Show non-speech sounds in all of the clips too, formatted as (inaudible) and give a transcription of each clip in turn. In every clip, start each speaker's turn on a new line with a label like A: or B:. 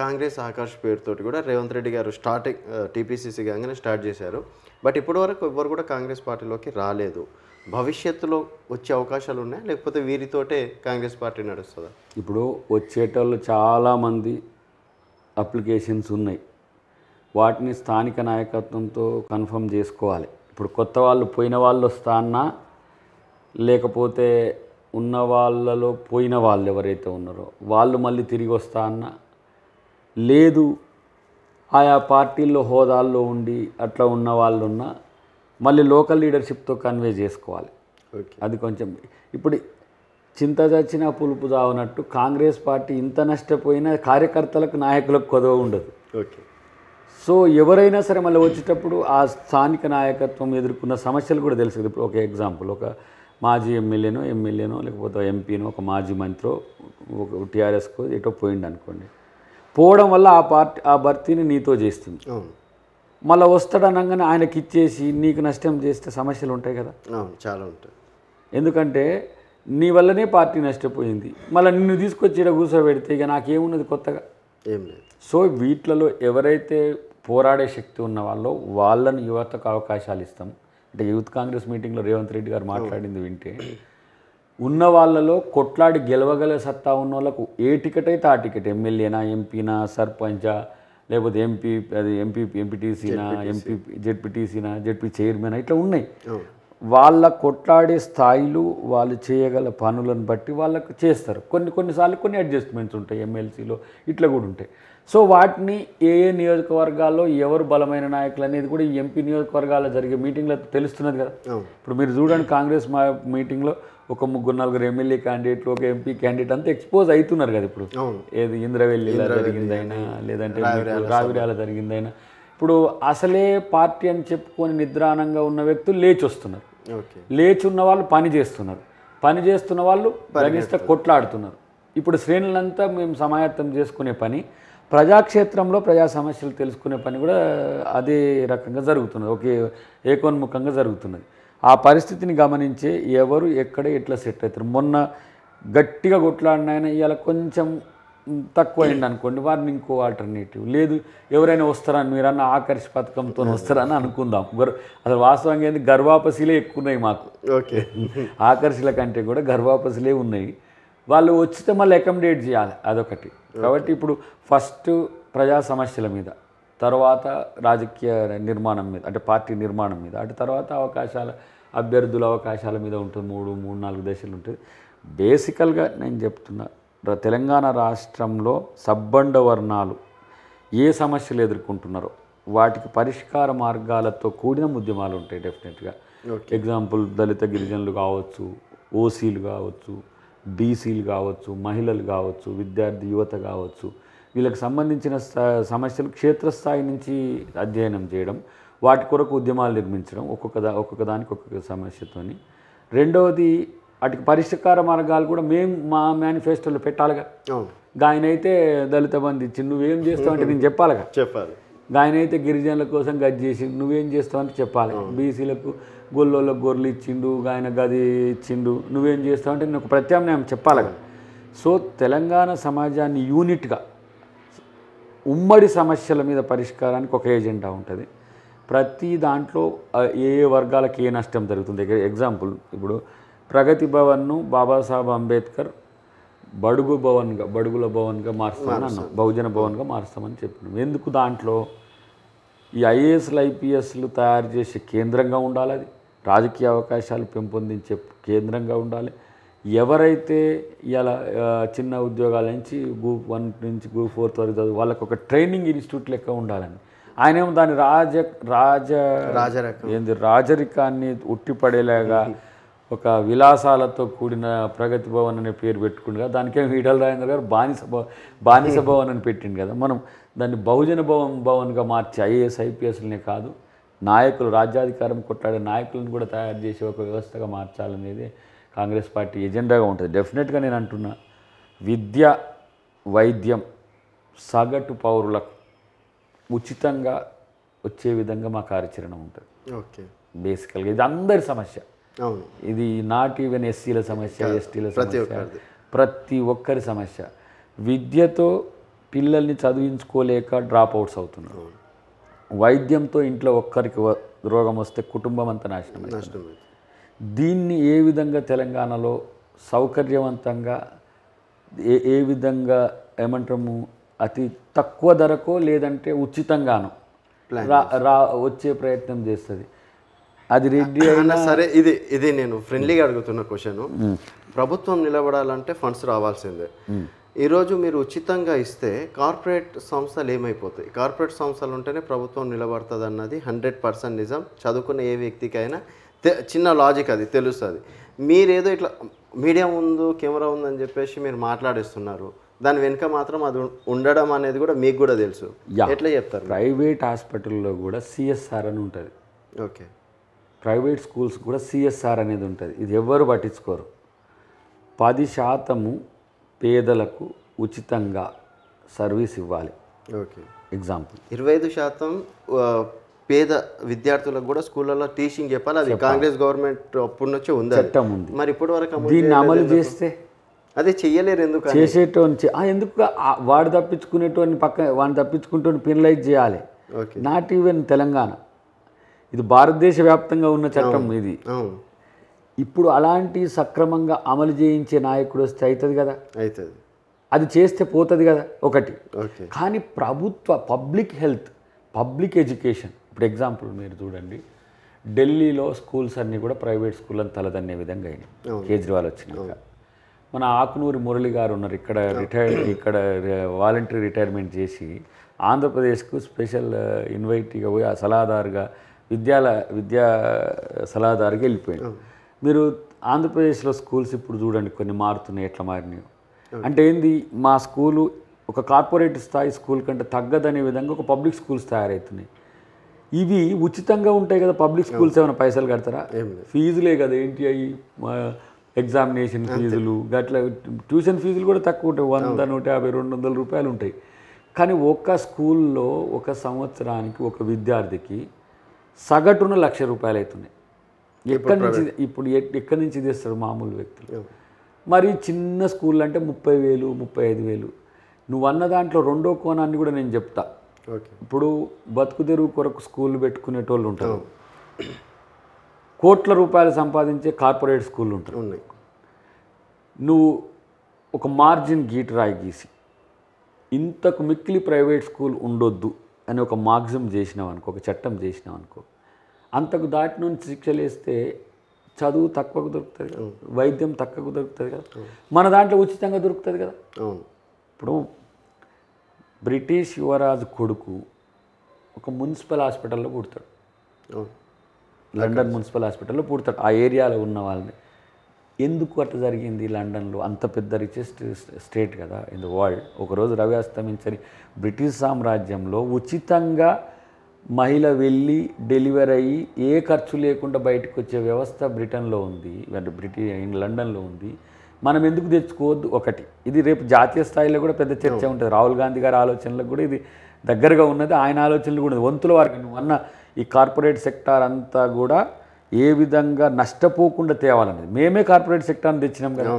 A: కాంగ్రెస్ ఆకాష్ పేరుతో కూడా రేవంత్ రెడ్డి గారు స్టార్టింగ్ టీపీసీసీ కాగానే స్టార్ట్ చేశారు బట్ ఇప్పటి వరకు ఎవ్వరు కూడా కాంగ్రెస్ పార్టీలోకి రాలేదు భవిష్యత్తులో వచ్చే అవకాశాలు ఉన్నాయా లేకపోతే వీరితోటే కాంగ్రెస్ పార్టీ నడుస్తుందా
B: ఇప్పుడు వచ్చేటోళ్ళు చాలామంది అప్లికేషన్స్ ఉన్నాయి వాటిని స్థానిక నాయకత్వంతో కన్ఫర్మ్ చేసుకోవాలి ఇప్పుడు కొత్త వాళ్ళు పోయిన వాళ్ళు వస్తానా లేకపోతే ఉన్న వాళ్ళలో పోయిన వాళ్ళు ఎవరైతే ఉన్నారో వాళ్ళు మళ్ళీ తిరిగి వస్తా అన్నా లేదు ఆయా పార్టీల్లో హోదాల్లో ఉండి అట్లా ఉన్న వాళ్ళు ఉన్నా మళ్ళీ లోకల్ లీడర్షిప్తో కన్వే చేసుకోవాలి అది కొంచెం ఇప్పుడు చింత చచ్చిన పులుపు దావనట్టు కాంగ్రెస్ పార్టీ ఇంత నష్టపోయినా కార్యకర్తలకు నాయకులకు కొదవ ఉండదు ఓకే సో ఎవరైనా సరే మళ్ళీ వచ్చేటప్పుడు ఆ స్థానిక నాయకత్వం ఎదుర్కొన్న సమస్యలు కూడా తెలుసు ఇప్పుడు ఒక ఎగ్జాంపుల్ ఒక మాజీ ఎమ్మెల్యేనో ఎమ్మెల్యేనో లేకపోతే ఎంపీనో ఒక మాజీ మంత్రో ఒక టీఆర్ఎస్కో ఎటో పోయిండు అనుకోండి పోవడం వల్ల ఆ పార్టీ ఆ భర్తీని నీతో చేస్తుంది మళ్ళీ వస్తాడనగానే ఆయనకి ఇచ్చేసి నీకు నష్టం చేస్తే సమస్యలు ఉంటాయి కదా చాలా ఉంటాయి ఎందుకంటే నీ వల్లనే పార్టీ నష్టపోయింది మళ్ళీ నిన్ను తీసుకొచ్చి కూర్చోబెడితే ఇక నాకేమున్నది కొత్తగా ఏం లేదు సో వీటిలలో ఎవరైతే పోరాడే శక్తి ఉన్న వాళ్ళో వాళ్ళని యువతకు అవకాశాలు ఇస్తాం అంటే యూత్ కాంగ్రెస్ మీటింగ్లో రేవంత్ రెడ్డి గారు మాట్లాడింది వింటే ఉన్న వాళ్ళలో కొట్లాడి గెలవగల సత్తా ఉన్న వాళ్ళకు ఏ టికెట్ అయితే ఆ టికెట్ ఎమ్మెల్యేనా ఎంపీనా సర్పంచా లేకపోతే ఎంపీ అది ఎంపీ ఎంపీటీసీనా ఎంపీ జెడ్పీటీసీనా జెడ్పీ చైర్మన్ ఇట్లా ఉన్నాయి వాళ్ళ కొట్లాడే స్థాయిలు వాళ్ళు చేయగల పనులను బట్టి వాళ్ళకు చేస్తారు కొన్ని కొన్నిసార్లు కొన్ని అడ్జస్ట్మెంట్స్ ఉంటాయి ఎమ్మెల్సీలో ఇట్లా కూడా ఉంటాయి సో వాటిని ఏ ఏ నియోజకవర్గాల్లో ఎవరు బలమైన నాయకులు అనేది కూడా ఈ ఎంపీ నియోజకవర్గాల్లో జరిగే మీటింగ్లో తెలుస్తున్నది కదా ఇప్పుడు మీరు చూడండి కాంగ్రెస్ మా మీటింగ్లో ఒక ముగ్గురు నలుగురు ఎమ్మెల్యే క్యాండిడేట్లు ఒక ఎంపీ క్యాండిడేట్ అంతా ఎక్స్పోజ్ అవుతున్నారు కదా ఇప్పుడు ఏది ఇంద్రవెల్లి జరిగిందైనా లేదంటే రావిరాల జరిగిందైనా ఇప్పుడు అసలే పార్టీ అని చెప్పుకొని నిద్రానంగా ఉన్న వ్యక్తులు లేచి వస్తున్నారు లేచి ఉన్న వాళ్ళు పని చేస్తున్నారు పని చేస్తున్న వాళ్ళు గరిష్ట కొట్లాడుతున్నారు ఇప్పుడు శ్రేణులంతా మేము సమాయత్తం చేసుకునే పని ప్రజాక్షేత్రంలో ప్రజా సమస్యలు తెలుసుకునే పని కూడా అదే రకంగా జరుగుతున్నది ఒకే ఏకోన్ముఖంగా జరుగుతున్నది ఆ పరిస్థితిని గమనించే ఎవరు ఎక్కడ ఎట్లా సెట్ అవుతారు మొన్న గట్టిగా కొట్లాడినాయన ఇవాళ కొంచెం తక్కువ అయింది అనుకోండి వారిని ఇంకో ఆల్టర్నేటివ్ లేదు ఎవరైనా వస్తారని మీరన్న ఆకర్ష పథకంతో వస్తారని అనుకుందాం గర్ అసలు వాస్తవంగా ఏంటి గర్వాపసిలే ఎక్కువ ఉన్నాయి మాకు ఓకే ఆకర్షిల కంటే కూడా గర్వాపసిలే ఉన్నాయి వాళ్ళు వచ్చితే మళ్ళీ అకామిడేట్ చేయాలి అదొకటి కాబట్టి ఇప్పుడు ఫస్ట్ ప్రజా సమస్యల మీద తర్వాత రాజకీయ నిర్మాణం మీద అంటే పార్టీ నిర్మాణం మీద అటు తర్వాత అవకాశాల అభ్యర్థుల అవకాశాల మీద ఉంటుంది మూడు మూడు నాలుగు దశలు ఉంటుంది బేసికల్గా నేను చెప్తున్నా తెలంగాణ రాష్ట్రంలో సబ్బండ వర్ణాలు ఏ సమస్యలు ఎదుర్కొంటున్నారో వాటికి పరిష్కార మార్గాలతో కూడిన ఉద్యమాలు ఉంటాయి డెఫినెట్గా ఎగ్జాంపుల్ దళిత గిరిజనులు కావచ్చు ఓసీలు కావచ్చు బీసీలు కావచ్చు మహిళలు కావచ్చు విద్యార్థి యువత కావచ్చు వీళ్ళకి సంబంధించిన సమస్యలు క్షేత్రస్థాయి నుంచి అధ్యయనం చేయడం వాటి కొరకు ఉద్యమాలు నిర్మించడం ఒక్కొక్క దా ఒక్కొక్క దానికి ఒక్కొక్క సమస్యతోని రెండవది వాటికి పరిష్కార మార్గాలు కూడా మేము మా మేనిఫెస్టోలో పెట్టాలిగా ఆయన అయితే దళిత బంధు ఇచ్చి నువ్వేం చేస్తావు అంటే నేను చెప్పాలిగా చెప్పాలి ఆయన అయితే గిరిజనుల కోసం గది చేసి నువ్వేం చేస్తావు అంటే చెప్పాలి బీసీలకు గొల్లోళ్ళకి గొర్రెలు ఇచ్చిండు ఆయన గది ఇచ్చిండు నువ్వేం చేస్తావు అంటే నేను ఒక ప్రత్యామ్నాయం చెప్పాలి కదా సో తెలంగాణ సమాజాన్ని యూనిట్గా ఉమ్మడి సమస్యల మీద పరిష్కారానికి ఒక ఏజెండా ఉంటుంది ప్రతి దాంట్లో ఏ వర్గాలకు ఏ నష్టం జరుగుతుంది ఎగ్జాంపుల్ ఇప్పుడు ప్రగతి భవన్ను బాబాసాహెబ్ అంబేద్కర్ బడుగు భవన్గా బడుగుల భవన్గా మారుస్తామని అన్నాం బహుజన భవన్గా మారుస్తామని చెప్పినాం ఎందుకు దాంట్లో ఈ ఐఏఎస్లు ఐపీఎస్లు తయారు చేసే కేంద్రంగా ఉండాలి అది రాజకీయ అవకాశాలు పెంపొందించే కేంద్రంగా ఉండాలి ఎవరైతే ఇలా చిన్న ఉద్యోగాల నుంచి గ్రూప్ వన్ నుంచి గ్రూప్ ఫోర్త్ వరకు చదువు వాళ్ళకి ఒక ట్రైనింగ్ ఇన్స్టిట్యూట్ లెక్క ఉండాలని ఆయనేమో దాని రాజ రాజ రాజరికం ఏంది రాజరికాన్ని ఉట్టిపడేలాగా ఒక విలాసాలతో కూడిన ప్రగతి భవన్ అనే పేరు పెట్టుకుండు కదా దానికేం ఈడల రాజేంద్ర గారు బానిస బానిస (laughs) భవన్ అని పెట్టింది కదా మనం దాన్ని బహుజన భవన్ భవన్గా మార్చి ఐఏఎస్ ఐపీఎస్లనే కాదు నాయకులు రాజ్యాధికారం కొట్లాడే నాయకులను కూడా తయారు చేసి ఒక వ్యవస్థగా మార్చాలనేది కాంగ్రెస్ పార్టీ ఎజెండాగా ఉంటుంది డెఫినెట్గా నేను అంటున్నా విద్య వైద్యం సగటు పౌరులకు ఉచితంగా వచ్చే విధంగా మా కార్యాచరణ ఉంటుంది ఓకే బేసికల్గా ఇది అందరి సమస్య ఇది నాట్ ఈవెన్ ఎస్సీల సమస్య ఎస్టీల సమస్య ప్రతి ఒక్కరి సమస్య విద్యతో పిల్లల్ని చదివించుకోలేక డ్రాప్ అవుట్స్ అవుతున్నారు వైద్యంతో ఇంట్లో ఒక్కరికి రోగం వస్తే కుటుంబం అంతా నాశనం దీన్ని ఏ విధంగా తెలంగాణలో సౌకర్యవంతంగా ఏ ఏ విధంగా ఏమంటాము అతి తక్కువ ధరకు లేదంటే ఉచితంగాను రా వచ్చే ప్రయత్నం చేస్తుంది అది రెడ్డి అయినా సరే
A: ఇది ఇది నేను ఫ్రెండ్లీగా అడుగుతున్న క్వశ్చన్ ప్రభుత్వం నిలబడాలంటే ఫండ్స్ రావాల్సిందే ఈరోజు మీరు ఉచితంగా ఇస్తే కార్పొరేట్ సంస్థలు ఏమైపోతాయి కార్పొరేట్ సంస్థలు ఉంటేనే ప్రభుత్వం నిలబడుతుంది అన్నది హండ్రెడ్ పర్సెంట్ నిజం చదువుకున్న ఏ వ్యక్తికైనా చిన్న లాజిక్ అది తెలుస్తుంది మీరేదో ఇట్లా మీడియా ఉంది కెమెరా ఉందని చెప్పేసి మీరు మాట్లాడేస్తున్నారు దాని వెనుక మాత్రం అది ఉండడం అనేది కూడా మీకు కూడా తెలుసు
B: ఎట్లా చెప్తారు ప్రైవేట్ హాస్పిటల్లో కూడా సిఎస్ఆర్ అని ఉంటుంది ఓకే ప్రైవేట్ స్కూల్స్ కూడా సిఎస్ఆర్ అనేది ఉంటుంది ఇది ఎవ్వరు పట్టించుకోరు పది శాతము పేదలకు ఉచితంగా సర్వీస్ ఇవ్వాలి ఓకే ఎగ్జాంపుల్
A: ఇరవై ఐదు శాతం పేద విద్యార్థులకు కూడా స్కూళ్ళలో టీచింగ్ చెప్పాలి అది కాంగ్రెస్ గవర్నమెంట్ అప్పుడు నుంచి ఉంది చట్టం ఉంది మరి ఇప్పటి వరకు దీన్ని అమలు చేస్తే అదే చెయ్యలేరు ఎందుకు
B: చేసేటోని ఎందుకు వాడు తప్పించుకునేటోని పక్క వాడిని తప్పించుకుంటూ పెనలైజ్ చేయాలి నాట్ ఈవెన్ తెలంగాణ ఇది భారతదేశ వ్యాప్తంగా ఉన్న చట్టం ఇది ఇప్పుడు అలాంటి సక్రమంగా అమలు చేయించే నాయకుడు వస్తే అవుతుంది కదా అవుతుంది అది చేస్తే పోతుంది కదా ఒకటి కానీ ప్రభుత్వ పబ్లిక్ హెల్త్ పబ్లిక్ ఎడ్యుకేషన్ ఇప్పుడు ఎగ్జాంపుల్ మీరు చూడండి ఢిల్లీలో స్కూల్స్ అన్నీ కూడా ప్రైవేట్ స్కూళ్ళని తలదన్నే విధంగా అయినాయి కేజ్రీవాల్ వచ్చినాక మన ఆకునూరి మురళి గారు ఉన్నారు ఇక్కడ రిటైర్ ఇక్కడ వాలంటరీ రిటైర్మెంట్ చేసి ఆంధ్రప్రదేశ్కు స్పెషల్ ఇన్వైటీగా uh, పోయి ఆ సలహాదారుగా విద్యాల విద్యా సలహాదారుగా వెళ్ళిపోయాడు మీరు ఆంధ్రప్రదేశ్లో స్కూల్స్ ఇప్పుడు చూడండి కొన్ని మారుతున్నాయి ఎట్లా మారినాయి అంటే ఏంది మా స్కూలు ఒక కార్పొరేట్ స్థాయి స్కూల్ కంటే తగ్గదనే విధంగా ఒక పబ్లిక్ స్కూల్స్ తయారవుతున్నాయి ఇవి ఉచితంగా ఉంటాయి కదా పబ్లిక్ స్కూల్స్ ఏమైనా పైసలు కడతారా ఫీజులే కదా ఏంటి అవి ఎగ్జామినేషన్ ఫీజులు గట్ల ట్యూషన్ ఫీజులు కూడా తక్కువ ఉంటాయి వంద నూట యాభై రెండు వందల రూపాయలు ఉంటాయి కానీ ఒక్క స్కూల్లో ఒక సంవత్సరానికి ఒక విద్యార్థికి సగటున లక్ష రూపాయలు అవుతున్నాయి ఎక్కడి నుంచి ఇప్పుడు ఎక్కడి నుంచి తెస్తారు మామూలు వ్యక్తులు మరి చిన్న స్కూల్ అంటే ముప్పై వేలు ముప్పై ఐదు వేలు నువ్వు అన్న దాంట్లో రెండో కోణాన్ని కూడా నేను చెప్తా ఇప్పుడు తెరువు కొరకు స్కూల్ పెట్టుకునేటోళ్ళు ఉంటారు కోట్ల రూపాయలు సంపాదించే కార్పొరేట్ స్కూల్ ఉంటారు నువ్వు ఒక మార్జిన్ గీట్ రాయి గీసి ఇంతకు మిక్కిలి ప్రైవేట్ స్కూల్ ఉండొద్దు అని ఒక మాగ్జిమ్ చేసినావు అనుకో ఒక చట్టం చేసినావు అనుకో అంతకు దాటి నుంచి శిక్షలు వేస్తే చదువు తక్కువకు దొరుకుతుంది కదా వైద్యం తక్కువకు దొరుకుతుంది కదా మన దాంట్లో ఉచితంగా దొరుకుతుంది కదా ఇప్పుడు బ్రిటిష్ యువరాజు కొడుకు ఒక మున్సిపల్ హాస్పిటల్లో పుడతాడు లండన్ మున్సిపల్ హాస్పిటల్లో పుడతాడు ఆ ఏరియాలో ఉన్న వాళ్ళని ఎందుకు అట్లా జరిగింది లండన్లో అంత పెద్ద రిచెస్ట్ స్టేట్ కదా ఇన్ ద వరల్డ్ ఒకరోజు రవి అస్తమించని బ్రిటిష్ సామ్రాజ్యంలో ఉచితంగా మహిళ వెళ్ళి డెలివరీ అయ్యి ఏ ఖర్చు లేకుండా బయటకు వచ్చే వ్యవస్థ బ్రిటన్లో ఉంది అంటే బ్రిటి లండన్లో ఉంది మనం ఎందుకు తెచ్చుకోవద్దు ఒకటి ఇది రేపు జాతీయ స్థాయిలో కూడా పెద్ద చర్చ ఉంటుంది రాహుల్ గాంధీ గారి ఆలోచనలకు కూడా ఇది దగ్గరగా ఉన్నది ఆయన ఆలోచనలు కూడా వంతుల వారికి నువ్వు అన్న ఈ కార్పొరేట్ సెక్టార్ అంతా కూడా ఏ విధంగా నష్టపోకుండా తేవాలనేది మేమే కార్పొరేట్ సెక్టార్ని తెచ్చినాం కదా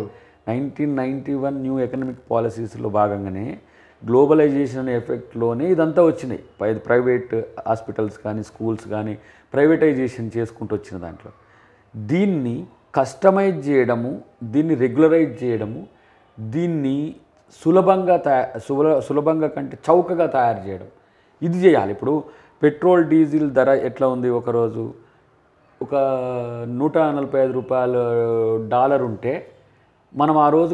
B: nineteen ninety one new economic పాలసీస్లో భాగంగానే గ్లోబలైజేషన్ ఎఫెక్ట్లోనే ఇదంతా వచ్చినాయి పై ప్రైవేట్ హాస్పిటల్స్ కానీ స్కూల్స్ కానీ ప్రైవేటైజేషన్ చేసుకుంటూ వచ్చిన దాంట్లో దీన్ని కస్టమైజ్ చేయడము దీన్ని రెగ్యులరైజ్ చేయడము దీన్ని సులభంగా తయారు సులభంగా కంటే చౌకగా తయారు చేయడం ఇది చేయాలి ఇప్పుడు పెట్రోల్ డీజిల్ ధర ఎట్లా ఉంది ఒకరోజు ఒక నూట నలభై ఐదు రూపాయలు డాలర్ ఉంటే మనం ఆ రోజు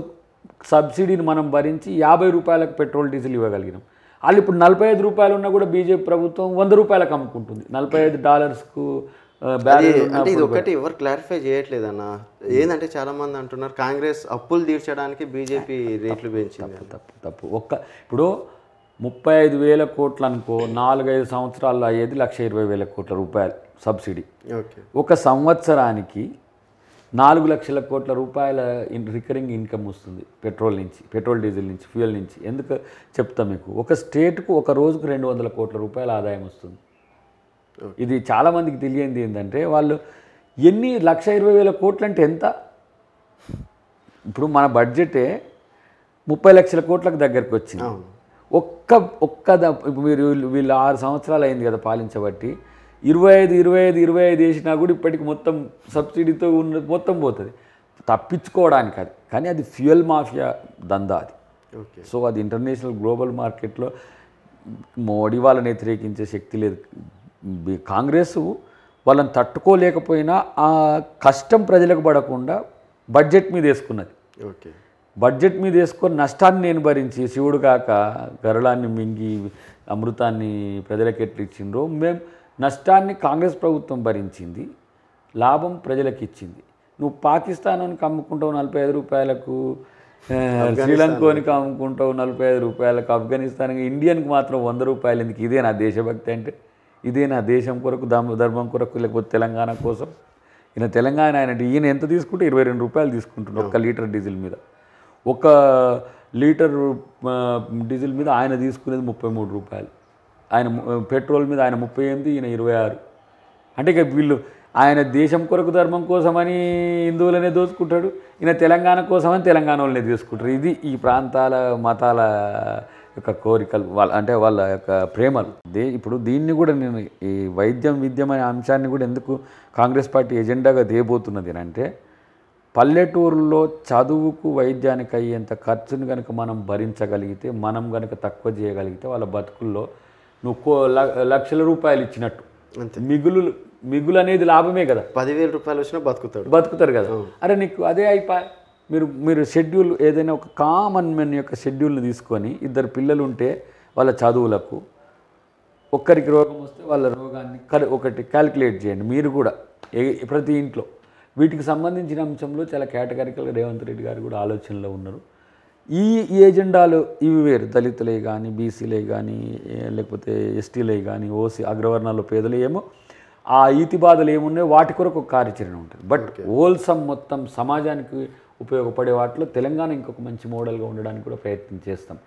B: సబ్సిడీని మనం భరించి యాభై రూపాయలకు పెట్రోల్ డీజిల్ ఇవ్వగలిగినాం వాళ్ళు ఇప్పుడు నలభై ఐదు రూపాయలు ఉన్నా కూడా బీజేపీ ప్రభుత్వం వంద రూపాయలకు అమ్ముకుంటుంది నలభై ఐదు డాలర్స్కు అంటే ఇది ఒకటి
A: ఎవరు క్లారిఫై చేయట్లేదు అన్న ఏంటంటే చాలా మంది అంటున్నారు
B: కాంగ్రెస్ అప్పులు తీర్చడానికి బీజేపీ రేట్లు పెంచింది తప్పు తప్పు ఒక్క ఇప్పుడు ముప్పై ఐదు వేల కోట్లు అనుకో నాలుగైదు సంవత్సరాల్లో అయ్యేది లక్ష ఇరవై వేల కోట్ల రూపాయలు సబ్సిడీ ఒక సంవత్సరానికి నాలుగు లక్షల కోట్ల రూపాయల రికరింగ్ ఇన్కమ్ వస్తుంది పెట్రోల్ నుంచి పెట్రోల్ డీజిల్ నుంచి ఫ్యూయల్ నుంచి ఎందుకు చెప్తా మీకు ఒక స్టేట్కు ఒక రోజుకు రెండు వందల కోట్ల రూపాయల ఆదాయం వస్తుంది ఇది చాలామందికి తెలియంది ఏంటంటే వాళ్ళు ఎన్ని లక్ష ఇరవై వేల కోట్లు అంటే ఎంత ఇప్పుడు మన బడ్జెటే ముప్పై లక్షల కోట్లకు దగ్గరికి వచ్చింది ఒక్క ఒక్క మీరు వీళ్ళు ఆరు సంవత్సరాలు అయింది కదా పాలించబట్టి ఇరవై ఐదు ఇరవై ఐదు ఇరవై ఐదు వేసినా కూడా ఇప్పటికి మొత్తం సబ్సిడీతో ఉన్న మొత్తం పోతుంది తప్పించుకోవడానికి అది కానీ అది ఫ్యూయల్ మాఫియా దందా అది ఓకే సో అది ఇంటర్నేషనల్ గ్లోబల్ మార్కెట్లో మోడీ వాళ్ళని వ్యతిరేకించే శక్తి లేదు కాంగ్రెస్ వాళ్ళని తట్టుకోలేకపోయినా ఆ కష్టం ప్రజలకు పడకుండా బడ్జెట్ మీద వేసుకున్నది ఓకే బడ్జెట్ మీద వేసుకొని నష్టాన్ని నేను భరించి శివుడు కాక గరళాన్ని మింగి అమృతాన్ని ప్రజలకు ఎట్లు ఇచ్చిండ్రో మేము నష్టాన్ని కాంగ్రెస్ ప్రభుత్వం భరించింది లాభం ప్రజలకు ఇచ్చింది నువ్వు పాకిస్తాన్కి అమ్ముకుంటావు నలభై ఐదు రూపాయలకు శ్రీలంకనికి కమ్ముకుంటావు నలభై ఐదు రూపాయలకు ఆఫ్ఘనిస్తాన్ ఇండియన్కి మాత్రం వంద రూపాయలు ఎందుకు ఇదే నా దేశభక్తి అంటే ఇదే నా దేశం కొరకు ధర్మం కొరకు లేకపోతే తెలంగాణ కోసం ఈయన తెలంగాణ ఆయన అంటే ఈయన ఎంత తీసుకుంటే ఇరవై రెండు రూపాయలు తీసుకుంటున్నాడు ఒక లీటర్ డీజిల్ మీద ఒక లీటర్ డీజిల్ మీద ఆయన తీసుకునేది ముప్పై మూడు రూపాయలు ఆయన పెట్రోల్ మీద ఆయన ముప్పై ఎనిమిది ఈయన ఇరవై ఆరు అంటే ఇక వీళ్ళు ఆయన దేశం కొరకు ధర్మం కోసమని హిందువులనే దోచుకుంటాడు ఈయన తెలంగాణ కోసమని తెలంగాణ వాళ్ళనే తీసుకుంటారు ఇది ఈ ప్రాంతాల మతాల యొక్క కోరికలు వాళ్ళ అంటే వాళ్ళ యొక్క ప్రేమలు దే ఇప్పుడు దీన్ని కూడా నేను ఈ వైద్యం విద్యం అనే అంశాన్ని కూడా ఎందుకు కాంగ్రెస్ పార్టీ ఎజెండాగా దేయబోతున్నది అంటే పల్లెటూరులో చదువుకు వైద్యానికి అయ్యేంత ఖర్చును కనుక మనం భరించగలిగితే మనం కనుక తక్కువ చేయగలిగితే వాళ్ళ బతుకుల్లో నువ్వు లక్షల రూపాయలు ఇచ్చినట్టు మిగులు మిగులు అనేది లాభమే కదా పదివేల రూపాయలు వచ్చినా బతుకుతాడు బతుకుతారు కదా అరే నీకు అదే అయిపో మీరు మీరు షెడ్యూల్ ఏదైనా ఒక కామన్ మెన్ యొక్క షెడ్యూల్ని తీసుకొని ఇద్దరు పిల్లలు ఉంటే వాళ్ళ చదువులకు ఒక్కరికి రోగం వస్తే వాళ్ళ రోగాన్ని ఒకటి క్యాలిక్యులేట్ చేయండి మీరు కూడా ప్రతి ఇంట్లో వీటికి సంబంధించిన అంశంలో చాలా కేటగారికల్ రేవంత్ రెడ్డి గారు కూడా ఆలోచనలో ఉన్నారు ఈ ఏజెండాలు ఇవి వేరు దళితులే కానీ బీసీలే కానీ లేకపోతే ఎస్టీలే కానీ ఓసీ అగ్రవర్ణాలు పేదలు ఏమో ఆ ఈతి బాధలు ఏమున్నాయో వాటి కొరకు ఒక కార్యాచరణ ఉంటుంది బట్ హోల్సమ్ మొత్తం సమాజానికి ఉపయోగపడే వాటిలో తెలంగాణ ఇంకొక మంచి మోడల్గా ఉండడానికి కూడా ప్రయత్నం చేస్తాం